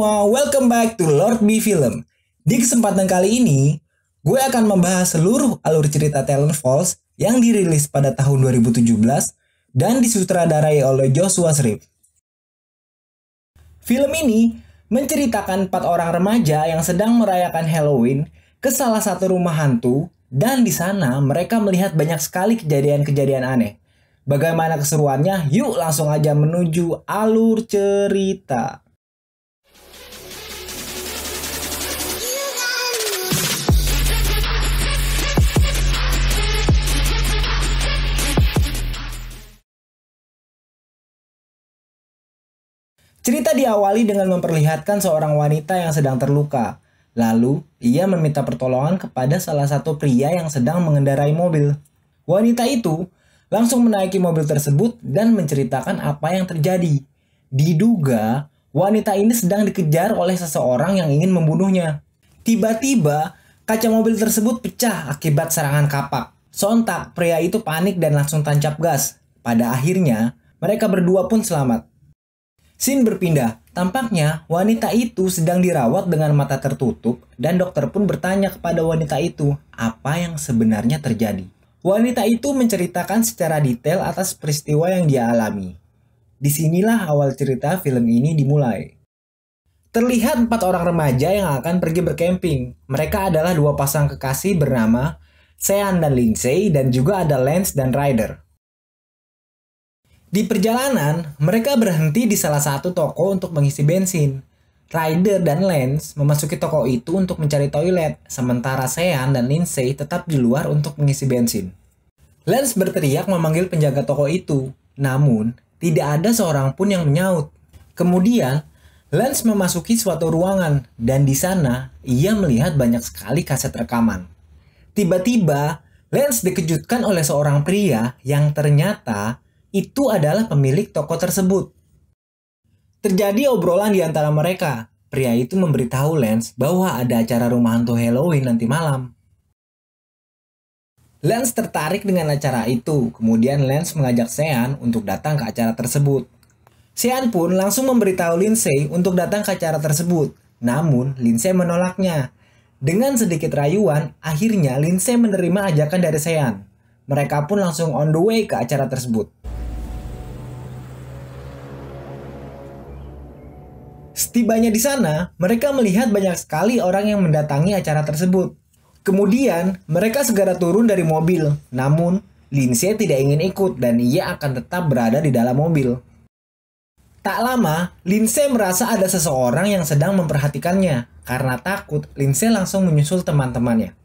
semua, welcome back to Lord B Film. Di kesempatan kali ini, gue akan membahas seluruh alur cerita Talent Falls yang dirilis pada tahun 2017 dan disutradarai oleh Joshua Srip. Film ini menceritakan empat orang remaja yang sedang merayakan Halloween ke salah satu rumah hantu dan di sana mereka melihat banyak sekali kejadian-kejadian aneh. Bagaimana keseruannya? Yuk langsung aja menuju alur cerita. Cerita diawali dengan memperlihatkan seorang wanita yang sedang terluka. Lalu, ia meminta pertolongan kepada salah satu pria yang sedang mengendarai mobil. Wanita itu langsung menaiki mobil tersebut dan menceritakan apa yang terjadi. Diduga, wanita ini sedang dikejar oleh seseorang yang ingin membunuhnya. Tiba-tiba, kaca mobil tersebut pecah akibat serangan kapak. Sontak, pria itu panik dan langsung tancap gas. Pada akhirnya, mereka berdua pun selamat. Sin berpindah. Tampaknya wanita itu sedang dirawat dengan mata tertutup dan dokter pun bertanya kepada wanita itu apa yang sebenarnya terjadi. Wanita itu menceritakan secara detail atas peristiwa yang dia alami. Disinilah awal cerita film ini dimulai. Terlihat empat orang remaja yang akan pergi berkemping. Mereka adalah dua pasang kekasih bernama Sean dan Lindsay dan juga ada Lance dan Ryder. Di perjalanan, mereka berhenti di salah satu toko untuk mengisi bensin. Ryder dan Lance memasuki toko itu untuk mencari toilet, sementara Sean dan Lindsay tetap di luar untuk mengisi bensin. Lance berteriak memanggil penjaga toko itu, namun tidak ada seorang pun yang menyaut. Kemudian, Lance memasuki suatu ruangan dan di sana ia melihat banyak sekali kaset rekaman. Tiba-tiba, Lance dikejutkan oleh seorang pria yang ternyata itu adalah pemilik toko tersebut. Terjadi obrolan di antara mereka. Pria itu memberitahu Lance bahwa ada acara rumah hantu Halloween nanti malam. Lance tertarik dengan acara itu, kemudian Lance mengajak Sean untuk datang ke acara tersebut. Sean pun langsung memberitahu Lindsay untuk datang ke acara tersebut, namun Lindsay menolaknya. Dengan sedikit rayuan, akhirnya Lindsay menerima ajakan dari Sean. Mereka pun langsung on the way ke acara tersebut. Setibanya di sana, mereka melihat banyak sekali orang yang mendatangi acara tersebut. Kemudian, mereka segera turun dari mobil. Namun, Lindsay tidak ingin ikut dan ia akan tetap berada di dalam mobil. Tak lama, Lindsay merasa ada seseorang yang sedang memperhatikannya. Karena takut, Lindsay langsung menyusul teman-temannya.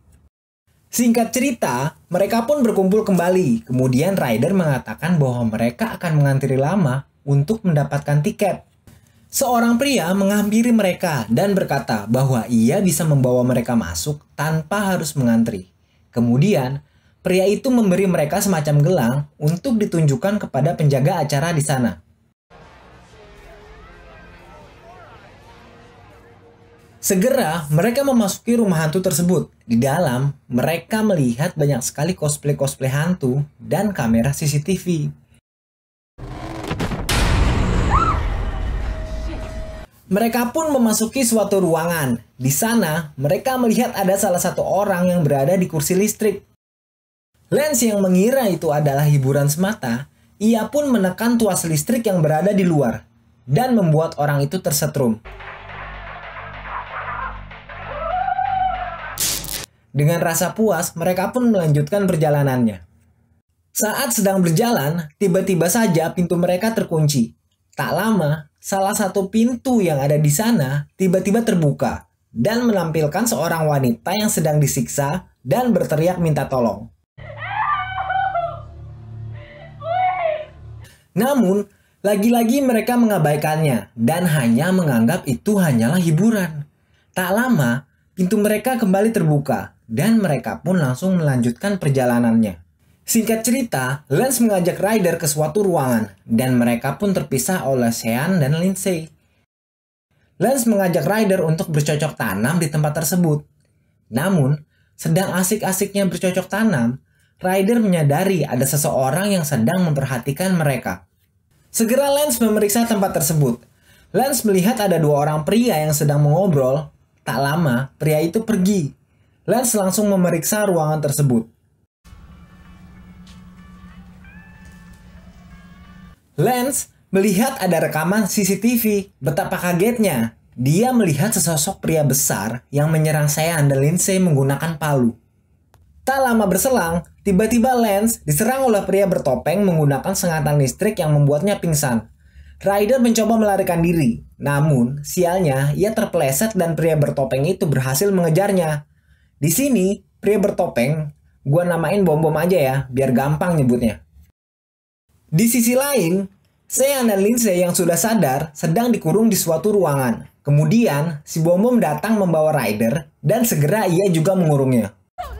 Singkat cerita, mereka pun berkumpul kembali. Kemudian Ryder mengatakan bahwa mereka akan mengantri lama untuk mendapatkan tiket. Seorang pria menghampiri mereka dan berkata bahwa ia bisa membawa mereka masuk tanpa harus mengantri. Kemudian, pria itu memberi mereka semacam gelang untuk ditunjukkan kepada penjaga acara di sana. Segera, mereka memasuki rumah hantu tersebut. Di dalam, mereka melihat banyak sekali cosplay-cosplay hantu dan kamera CCTV Mereka pun memasuki suatu ruangan. Di sana, mereka melihat ada salah satu orang yang berada di kursi listrik. Lens yang mengira itu adalah hiburan semata, ia pun menekan tuas listrik yang berada di luar dan membuat orang itu tersetrum. Dengan rasa puas, mereka pun melanjutkan perjalanannya. Saat sedang berjalan, tiba-tiba saja pintu mereka terkunci Tak lama, salah satu pintu yang ada di sana tiba-tiba terbuka dan menampilkan seorang wanita yang sedang disiksa dan berteriak minta tolong. Namun, lagi-lagi mereka mengabaikannya dan hanya menganggap itu hanyalah hiburan. Tak lama, pintu mereka kembali terbuka dan mereka pun langsung melanjutkan perjalanannya. Singkat cerita, Lance mengajak Ryder ke suatu ruangan, dan mereka pun terpisah oleh Sean dan Lindsay. Lance mengajak Ryder untuk bercocok tanam di tempat tersebut. Namun, sedang asik-asiknya bercocok tanam, Ryder menyadari ada seseorang yang sedang memperhatikan mereka. Segera Lance memeriksa tempat tersebut. Lance melihat ada dua orang pria yang sedang mengobrol. Tak lama, pria itu pergi. Lance langsung memeriksa ruangan tersebut. Lance melihat ada rekaman CCTV. Betapa kagetnya. Dia melihat sesosok pria besar yang menyerang saya Anda Lindsay menggunakan palu. Tak lama berselang, tiba-tiba Lance diserang oleh pria bertopeng menggunakan sengatan listrik yang membuatnya pingsan. Ryder mencoba melarikan diri, namun sialnya ia terpeleset dan pria bertopeng itu berhasil mengejarnya. Di sini, pria bertopeng, gua namain bom-bom aja ya, biar gampang nyebutnya. Di sisi lain, Sean dan Lindsay yang sudah sadar sedang dikurung di suatu ruangan. Kemudian, si bom bom datang membawa Ryder dan segera ia juga mengurungnya. Oh,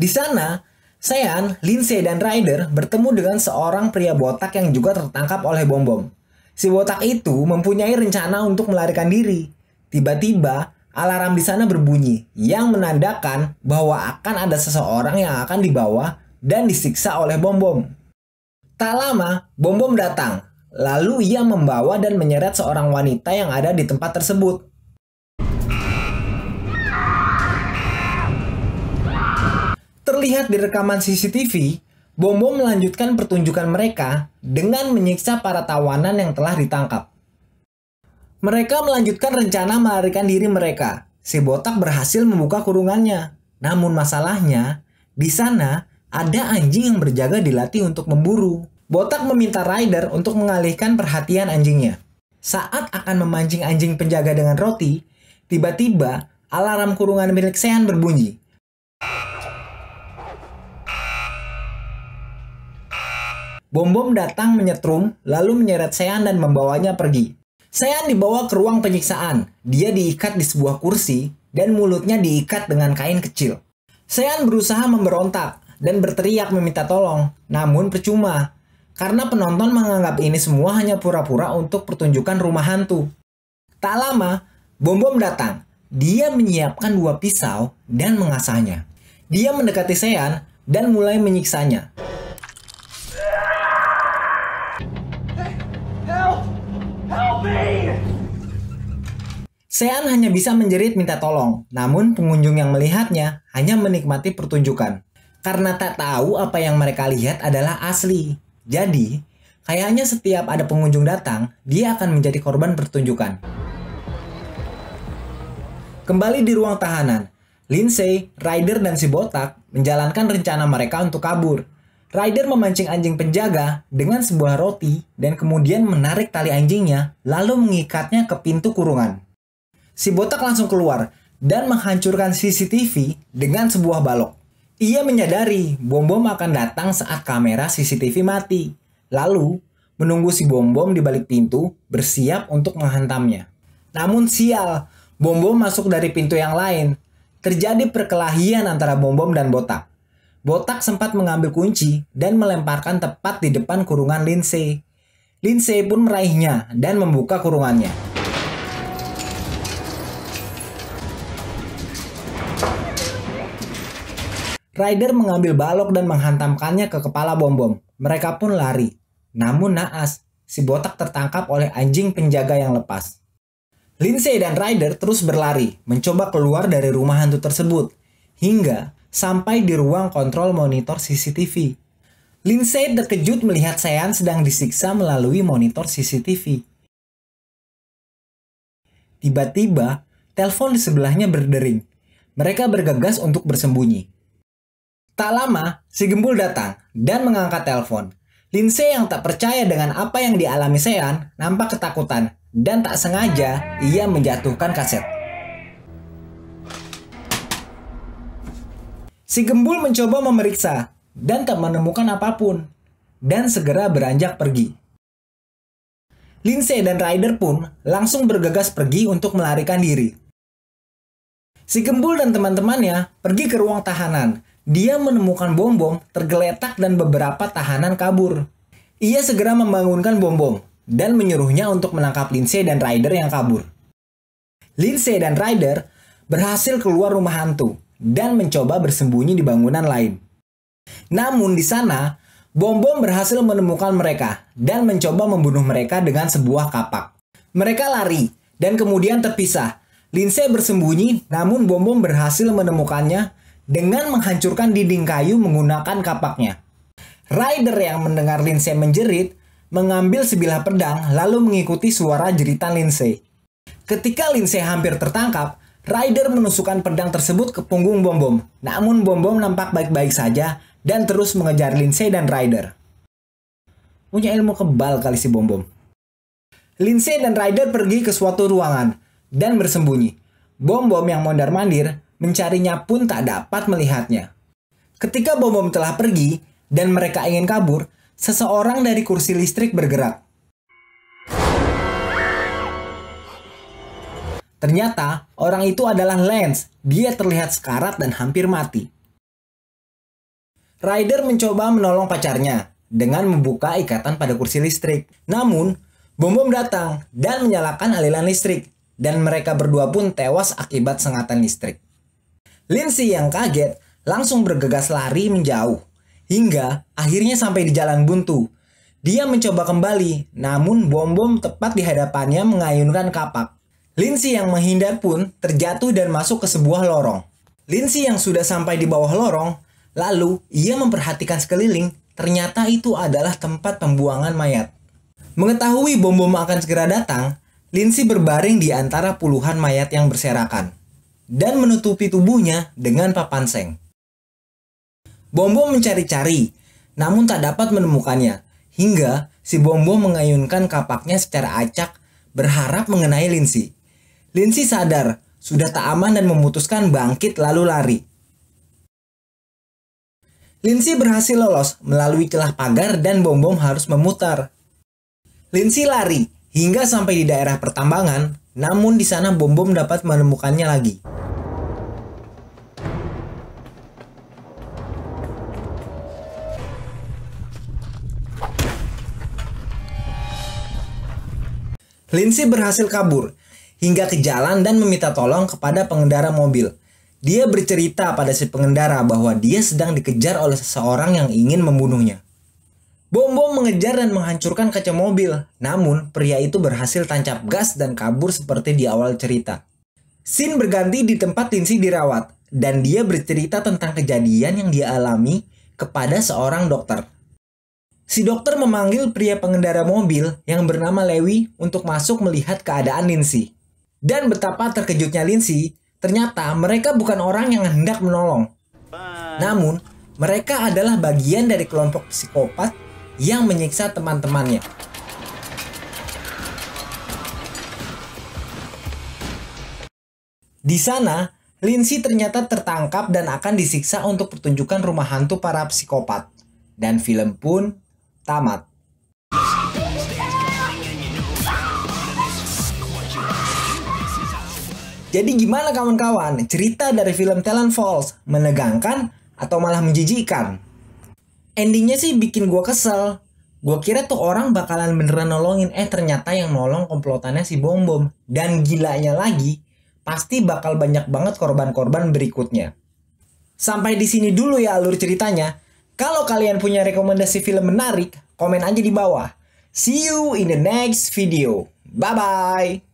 di sana, Sean, Lindsay, dan Ryder bertemu dengan seorang pria botak yang juga tertangkap oleh bom bom. Si botak itu mempunyai rencana untuk melarikan diri. Tiba-tiba, Alarm di sana berbunyi yang menandakan bahwa akan ada seseorang yang akan dibawa dan disiksa oleh bom-bom. Tak lama, bom-bom datang. Lalu ia membawa dan menyeret seorang wanita yang ada di tempat tersebut. Terlihat di rekaman CCTV, bom-bom melanjutkan pertunjukan mereka dengan menyiksa para tawanan yang telah ditangkap. Mereka melanjutkan rencana melarikan diri mereka. Si botak berhasil membuka kurungannya. Namun masalahnya, di sana ada anjing yang berjaga dilatih untuk memburu. Botak meminta rider untuk mengalihkan perhatian anjingnya. Saat akan memancing anjing penjaga dengan roti, tiba-tiba alarm kurungan milik Sean berbunyi. Bom-bom datang menyetrum, lalu menyeret Sean dan membawanya pergi. Sean dibawa ke ruang penyiksaan. Dia diikat di sebuah kursi dan mulutnya diikat dengan kain kecil. Sean berusaha memberontak dan berteriak meminta tolong, namun percuma. Karena penonton menganggap ini semua hanya pura-pura untuk pertunjukan rumah hantu. Tak lama, Bom-Bom datang. Dia menyiapkan dua pisau dan mengasahnya. Dia mendekati Sean dan mulai menyiksanya. Sean hanya bisa menjerit minta tolong, namun pengunjung yang melihatnya hanya menikmati pertunjukan. Karena tak tahu apa yang mereka lihat adalah asli. Jadi, kayaknya setiap ada pengunjung datang, dia akan menjadi korban pertunjukan. Kembali di ruang tahanan, Lindsay, Ryder, dan si botak menjalankan rencana mereka untuk kabur. Ryder memancing anjing penjaga dengan sebuah roti dan kemudian menarik tali anjingnya lalu mengikatnya ke pintu kurungan si botak langsung keluar dan menghancurkan CCTV dengan sebuah balok. Ia menyadari bom-bom akan datang saat kamera CCTV mati. Lalu, menunggu si bom-bom di balik pintu bersiap untuk menghantamnya. Namun sial, bom-bom masuk dari pintu yang lain. Terjadi perkelahian antara bom-bom dan botak. Botak sempat mengambil kunci dan melemparkan tepat di depan kurungan Lindsay. Lindsay pun meraihnya dan membuka kurungannya. Rider mengambil balok dan menghantamkannya ke kepala bom-bom. Mereka pun lari. Namun naas, si botak tertangkap oleh anjing penjaga yang lepas. Lindsay dan Ryder terus berlari, mencoba keluar dari rumah hantu tersebut, hingga sampai di ruang kontrol monitor CCTV. Lindsay terkejut melihat Sean sedang disiksa melalui monitor CCTV. Tiba-tiba, telepon di sebelahnya berdering. Mereka bergegas untuk bersembunyi. Tak lama, si Gembul datang dan mengangkat telepon. Lindsay yang tak percaya dengan apa yang dialami Sean nampak ketakutan dan tak sengaja ia menjatuhkan kaset. Si Gembul mencoba memeriksa dan tak menemukan apapun dan segera beranjak pergi. Lindsay dan Ryder pun langsung bergegas pergi untuk melarikan diri. Si Gembul dan teman-temannya pergi ke ruang tahanan dia menemukan bom-bom tergeletak dan beberapa tahanan kabur. Ia segera membangunkan bom-bom dan menyuruhnya untuk menangkap Lindsay dan Ryder yang kabur. Lindsay dan Ryder berhasil keluar rumah hantu dan mencoba bersembunyi di bangunan lain. Namun di sana, bom-bom berhasil menemukan mereka dan mencoba membunuh mereka dengan sebuah kapak. Mereka lari dan kemudian terpisah. Lindsay bersembunyi, namun bom-bom berhasil menemukannya dengan menghancurkan dinding kayu menggunakan kapaknya. Rider yang mendengar Lindsay menjerit mengambil sebilah pedang lalu mengikuti suara jeritan Lindsay. Ketika Lindsay hampir tertangkap, Rider menusukkan pedang tersebut ke punggung Bombom. Namun Bombom bom nampak baik-baik saja dan terus mengejar Lindsay dan Rider. Punya ilmu kebal kali si Bombom. Lindsay dan Rider pergi ke suatu ruangan dan bersembunyi. Bombom yang mondar-mandir mencarinya pun tak dapat melihatnya. Ketika bom-bom telah pergi dan mereka ingin kabur, seseorang dari kursi listrik bergerak. Ternyata, orang itu adalah Lance. Dia terlihat sekarat dan hampir mati. Ryder mencoba menolong pacarnya dengan membuka ikatan pada kursi listrik. Namun, bom-bom datang dan menyalakan aliran listrik. Dan mereka berdua pun tewas akibat sengatan listrik. Lindsay yang kaget langsung bergegas lari menjauh, hingga akhirnya sampai di jalan buntu. Dia mencoba kembali, namun bom-bom tepat di hadapannya mengayunkan kapak. Lindsay yang menghindar pun terjatuh dan masuk ke sebuah lorong. Lindsay yang sudah sampai di bawah lorong, lalu ia memperhatikan sekeliling, ternyata itu adalah tempat pembuangan mayat. Mengetahui bom-bom akan segera datang, Lindsay berbaring di antara puluhan mayat yang berserakan dan menutupi tubuhnya dengan papan seng. Bombo mencari-cari, namun tak dapat menemukannya, hingga si Bombo mengayunkan kapaknya secara acak berharap mengenai Lindsay. Lindsay sadar sudah tak aman dan memutuskan bangkit lalu lari. Lindsay berhasil lolos melalui celah pagar dan Bombo harus memutar. Lindsay lari hingga sampai di daerah pertambangan namun di sana bom-bom dapat menemukannya lagi. Lindsay berhasil kabur hingga ke jalan dan meminta tolong kepada pengendara mobil. Dia bercerita pada si pengendara bahwa dia sedang dikejar oleh seseorang yang ingin membunuhnya. Bom-bom mengejar dan menghancurkan kaca mobil. Namun, pria itu berhasil tancap gas dan kabur seperti di awal cerita. Sin berganti di tempat Lindsay dirawat, dan dia bercerita tentang kejadian yang dia alami kepada seorang dokter. Si dokter memanggil pria pengendara mobil yang bernama Lewi untuk masuk melihat keadaan Lindsay. Dan betapa terkejutnya Lindsay, ternyata mereka bukan orang yang hendak menolong. Namun, mereka adalah bagian dari kelompok psikopat yang menyiksa teman-temannya. Di sana, Lindsay ternyata tertangkap dan akan disiksa untuk pertunjukan rumah hantu para psikopat. Dan film pun tamat. Jadi gimana kawan-kawan? Cerita dari film Talent Falls menegangkan atau malah menjijikan? endingnya sih bikin gue kesel gue kira tuh orang bakalan beneran nolongin eh ternyata yang nolong komplotannya si bom bom dan gilanya lagi pasti bakal banyak banget korban-korban berikutnya sampai di sini dulu ya alur ceritanya kalau kalian punya rekomendasi film menarik komen aja di bawah see you in the next video bye bye